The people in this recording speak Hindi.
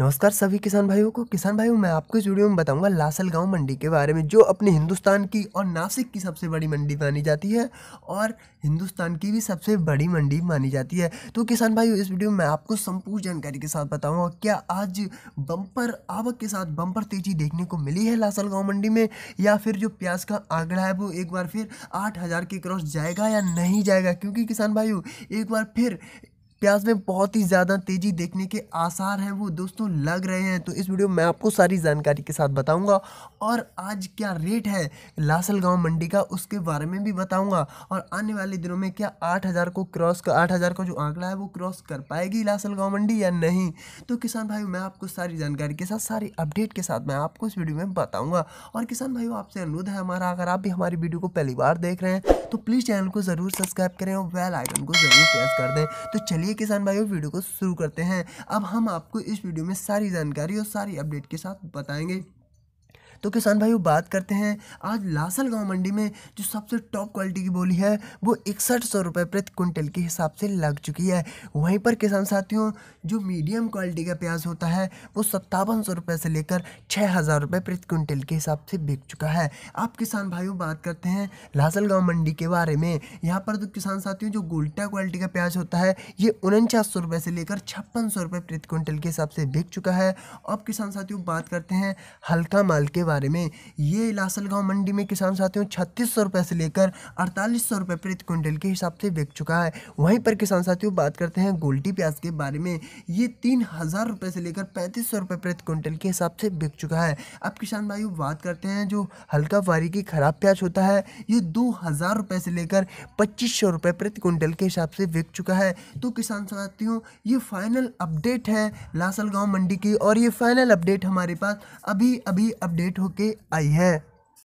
नमस्कार सभी किसान भाइयों को किसान भाइयों मैं आपको इस वीडियो में बताऊंगा लासल गांव मंडी के बारे में जो अपने हिंदुस्तान की और नासिक की सबसे बड़ी मंडी मानी जाती है और हिंदुस्तान की भी सबसे बड़ी मंडी मानी जाती है तो किसान भाइयों इस वीडियो में आपको संपूर्ण जानकारी के साथ बताऊँगा क्या आज बम्पर आवक के साथ बम्पर तेजी देखने को मिली है लासल गाँव मंडी में या फिर जो प्याज का आंकड़ा है वो एक बार फिर आठ के क्रॉस जाएगा या नहीं जाएगा क्योंकि किसान भाइयों एक बार फिर प्याज में बहुत ही ज़्यादा तेज़ी देखने के आसार हैं वो दोस्तों लग रहे हैं तो इस वीडियो में आपको सारी जानकारी के साथ बताऊंगा और आज क्या रेट है लासल गांव मंडी का उसके बारे में भी बताऊंगा और आने वाले दिनों में क्या आठ हज़ार को क्रॉस का आठ हज़ार का जो आंकड़ा है वो क्रॉस कर पाएगी लासल गाँव मंडी या नहीं तो किसान भाई मैं आपको सारी जानकारी के साथ सारी अपडेट के साथ मैं आपको इस वीडियो में बताऊँगा और किसान भाई आपसे अनुरोध है हमारा अगर आप भी हमारी वीडियो को पहली बार देख रहे हैं तो प्लीज़ चैनल को ज़रूर सब्सक्राइब करें और बेल आइकन को ज़रूर प्रेस कर दें तो चलिए आइए किसान भाइयों वीडियो को शुरू करते हैं अब हम आपको इस वीडियो में सारी जानकारी और सारी अपडेट के साथ बताएंगे तो किसान भाई बात करते हैं आज लासल गांव मंडी में जो सबसे टॉप क्वालिटी की बोली है वो इकसठ सौ रुपये प्रति कुंटल के हिसाब से लग चुकी है वहीं पर किसान साथियों जो मीडियम क्वालिटी का प्याज होता है वो सत्तावन सौ रुपये से लेकर छः हज़ार रुपये प्रति क्विंटल के हिसाब से बिक चुका है आप किसान भाइयों बात करते हैं लासल गाँव मंडी के बारे में यहाँ पर तो किसान साथियों जो गोल्टा क्वालिटी का प्याज होता है ये उनचास सौ रुपये से लेकर छप्पन सौ रुपये प्रति क्विंटल के हिसाब से बिक चुका है अब किसान साथियों बात करते हैं हल्का माल के बारे में ये लासलगांव मंडी में किसान साथियों छत्तीस सौ से लेकर अड़तालीस सौ रुपये प्रति क्विंटल के हिसाब से बिक चुका है वहीं पर किसान साथियों बात करते हैं गोल्टी प्याज के बारे में ये तीन हज़ार से लेकर पैंतीस सौ प्रति क्विंटल के हिसाब से बिक चुका है अब किसान भाई बात करते हैं जो हल्का वारी की ख़राब प्याज होता है ये दो हज़ार से लेकर पच्चीस सौ रुपये प्रति क्विंटल के हिसाब से बिक चुका है तो किसान साथियों ये फाइनल अपडेट है लासलगांव मंडी की और ये फाइनल अपडेट हमारे पास अभी अभी अपडेट होके आई है